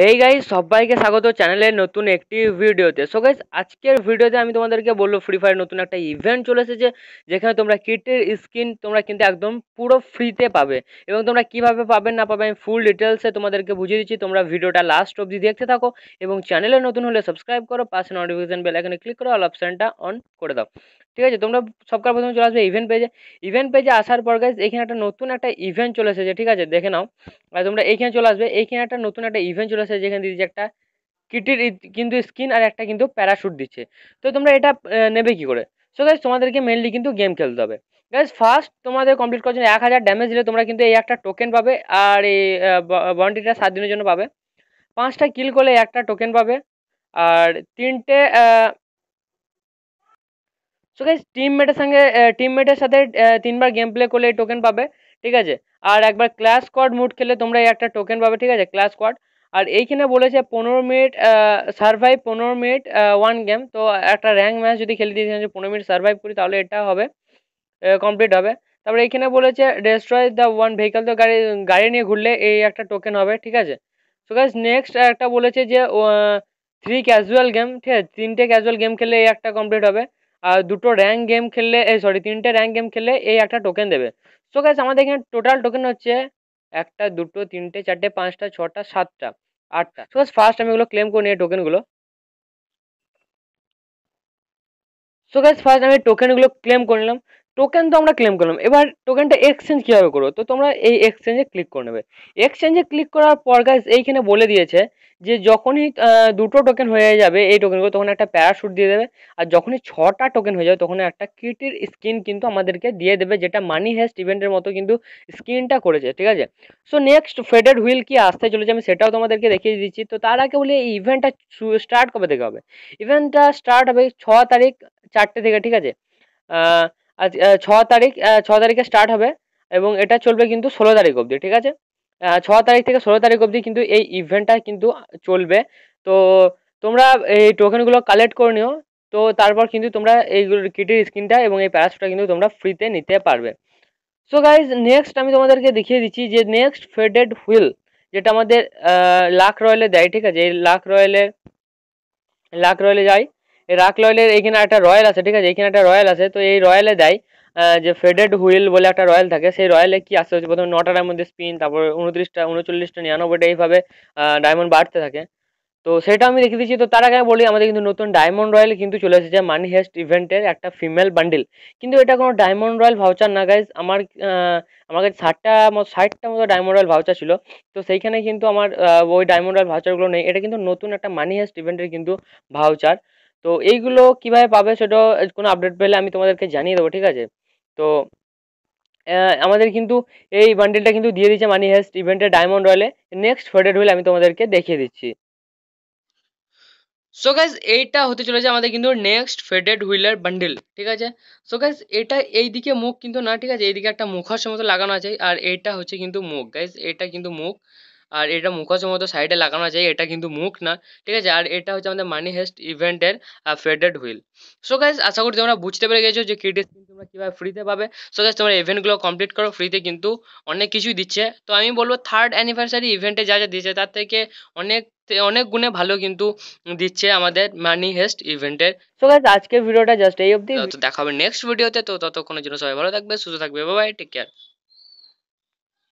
hey guys সবাইকে স্বাগত চ্যানেলের নতুন একটি ভিডিওতে সো গাইজ আজকের ভিডিওতে আমি তোমাদেরকে বলবো ফ্রি ফায়ার নতুন একটা ইভেন্ট চলে এসেছে যেখানে তোমরা কিটের স্কিন তোমরা কিন্তু একদম পুরো ফ্রিতে পাবে এবং তোমরা কিভাবে পাবে না পাবে আমি ফুল ডিটেলসে তোমাদেরকে বুঝিয়ে দিচ্ছি তোমরা ভিডিওটা লাস্ট অবধি দেখতে থাকো এবং চ্যানেলে নতুন হলে সাবস্ক্রাইব করো পাশে নোটিফিকেশন বেল এখানে ক্লিক করে অল অপশানটা অন করে দাও ঠিক আছে তোমরা সবকার প্রথমে চলে আসবে ইভেন্ট পেজে ইভেন্ট পেজে আসার পর গাইজ এখানে একটা নতুন একটা ইভেন্ট চলে এসেছে ঠিক আছে দেখে নাও তোমরা এইখানে চলে আসবে এইখানে একটা নতুন একটা ইভেন্ট চলে এসেছে যেখানে দিচ্ছে একটা কিটির কিন্তু স্কিন আর একটা কিন্তু প্যারাশুট দিচ্ছে তো তোমরা এটা নেবে কি করে সো গাইজ তোমাদেরকে মেনলি কিন্তু গেম খেলতে হবে গাইজ ফার্স্ট তোমাদের কমপ্লিট করার জন্য এক হাজার ড্যামেজ দিলে তোমরা কিন্তু এই একটা টোকেন পাবে আর এই বন্ডিটা সাত দিনের জন্য পাবে পাঁচটা কিল করলে একটা টোকেন পাবে আর তিনটে সো গাইজ টিমমেটের সঙ্গে টিমমেটের সাথে তিনবার গেম প্লে করলে এই টোকেন পাবে ঠিক আছে আর একবার ক্লাস স্কোয়াড মুড খেলে তোমরা এই একটা টোকেন পাবে ঠিক আছে ক্লাস স্কোয়াড আর এইখানে বলেছে পনেরো মিনিট সার্ভাইভ পনেরো মিনিট ওয়ান গেম তো একটা র্যাঙ্ক ম্যাচ যদি খেলে দিয়েছে যে পনেরো মিনিট সার্ভাইভ করি তাহলে এটা হবে কমপ্লিট হবে তারপরে এইখানে বলেছে ডেস্ট্রয় দ্য ওয়ান ভেহিকল তো গাড়ি গাড়ি নিয়ে ঘুরলে এই একটা টোকেন হবে ঠিক আছে সো গাইজ নেক্সট একটা বলেছে যে থ্রি ক্যাজুয়াল গেম ঠিক আছে তিনটে ক্যাজুয়াল গেম খেলে এই একটা কমপ্লিট হবে আর দুটো র্যাঙ্ক গেম খেললে এই সরি তিনটে র্যাঙ্ক গেম খেললে এই একটা টোকেন দেবে সো গাইস আমাদের এখানে টোটাল টোকেন হচ্ছে একটা দুটো তিনটে চারটে পাঁচটা ছটা সাতটা আটটা সো ফার্স্ট আমি এগুলো ক্লেম করে নিই টোকেনগুলো সো গাইস ফার্স্ট আমি টোকেনগুলো ক্লেম করে নিলাম টোকেন তো আমরা ক্লেম করলাম এবার টোকেনটা এক্সচেঞ্জ কীভাবে করবো তো তোমরা এই এক্সচেঞ্জে ক্লিক করে নেবে এক্সচেঞ্জে ক্লিক করার পর গাছ এইখানে বলে দিয়েছে যে যখনই দুটো টোকেন হয়ে যাবে এই টোকেনগুলো তখন একটা প্যারাশুট দিয়ে দেবে আর যখনই ছটা টোকেন হয়ে যাবে তখন একটা কিটির স্কিন কিন্তু আমাদেরকে দিয়ে দেবে যেটা মানি হেস্ট ইভেন্টের মতো কিন্তু স্কিনটা করেছে ঠিক আছে সো নেক্সট ফেডেড হুইল কি আসতে চলেছে আমি সেটাও তোমাদেরকে দেখিয়ে দিচ্ছি তো তার আগে বলি এই ইভেন্টটা স্টার্ট কবে থেকে হবে ইভেন্টটা স্টার্ট হবে ছ তারিখ চারটে থেকে ঠিক আছে আজ ছ তারিখ ছ তারিখে স্টার্ট হবে এবং এটা চলবে কিন্তু ষোলো তারিখ অবধি ঠিক আছে ছ তারিখ থেকে ষোলো তারিখ অবধি কিন্তু এই ইভেন্টটা কিন্তু চলবে তো তোমরা এই টোকেনগুলো কালেক্ট করে নিও তো তারপর কিন্তু তোমরা এইগুলো কিটের স্ক্রিনটা এবং এই প্যারাসটা কিন্তু তোমরা ফ্রিতে নিতে পারবে সো গাইজ নেক্সট আমি তোমাদেরকে দেখিয়ে দিচ্ছি যে নেক্সট ফেডেড হুইল যেটা আমাদের লাখ রয়েলে দেয় ঠিক আছে এই লাখ রয়েলে লাখ রয়েলে যায় রাক লয়েলের এখানে একটা রয়্যাল আছে ঠিক আছে এখানে একটা রয়্যাল আছে তো এই রয়্যালে দেয় যে ফেডেড হুইল বলে একটা রয়্যাল থাকে সেই রয়্যালে কি আসতে হচ্ছে প্রথমে নটা মধ্যে স্পিন তারপর উনত্রিশটা উনচল্লিশটা নিরানব্বইটা এইভাবে ডায়মন্ড বাড়তে থাকে তো সেটা আমি দেখে দিচ্ছি তো তার আগে বলি আমাদের কিন্তু নতুন ডায়মন্ড রয়্যাল কিন্তু চলে এসেছে মানি হেস্ট ইভেন্টের একটা ফিমেল বান্ডিল কিন্তু এটা কোনো ডায়মন্ড রয়্যাল ভাউচার না গাইজ আমার আমার কাছে ষাটটা মতো ষাটটা মতো ডায়মন্ড রয়্যাল ভাউচার ছিল তো সেইখানে কিন্তু আমার ওই ডায়মন্ড রয়্যাল ভাউচারগুলো নেই এটা কিন্তু নতুন একটা মানি হেস্ট ইভেন্টের কিন্তু ভাউচার তো এইগুলো কিভাবে পাবে সেটা কোনো আপডেট পেলে আমি তোমাদেরকে জানিয়ে দেবো ঠিক আছে তো আমাদের কিন্তু এই বান্ডেলটা কিন্তু দিয়ে দিচ্ছে মানি হেস্ট ইভেন্টে ডায়মন্ড রয়েলে নেক্সট ফেডেড হুইল আমি তোমাদেরকে দেখিয়ে দিচ্ছি সো গাইজ এইটা হতে চলেছে আমাদের কিন্তু নেক্সট ফেডেড হুইলার বান্ডেল ঠিক আছে সো গাইজ এটা এই দিকে মুখ কিন্তু না ঠিক আছে এইদিকে একটা মুখার মতো লাগানো আছে আর এটা হচ্ছে কিন্তু মুখ গাইজ এটা কিন্তু মুখ আর এটা মুখোশের মতো সাইডে লাগানো আছে এটা কিন্তু মুখ না ঠিক আছে আর এটা হচ্ছে আমাদের মানি হেস্ট ইভেন্টের ফেডেড হুইল সো গাইজ আশা করি তোমরা বুঝতে পেরে গেছো যে কিডে স্কিন তোমরা কীভাবে ফ্রিতে পাবে সো গাইজ তোমরা ইভেন্টগুলো কমপ্লিট করো ফ্রিতে কিন্তু অনেক কিছুই দিচ্ছে তো আমি বলবো থার্ড অ্যানিভার্সারি ইভেন্টে যা যা দিচ্ছে তার থেকে অনেক অনেক গুণে ভালো কিন্তু দিচ্ছে আমাদের মানি হেস্ট ইভেন্টের সো গাইজ আজকের ভিডিওটা জাস্ট এই অবধি দেখাবে দেখা হবে নেক্সট ভিডিওতে তো ততক্ষণের জন্য সবাই ভালো থাকবে সুস্থ থাকবে বাই টেক কেয়ার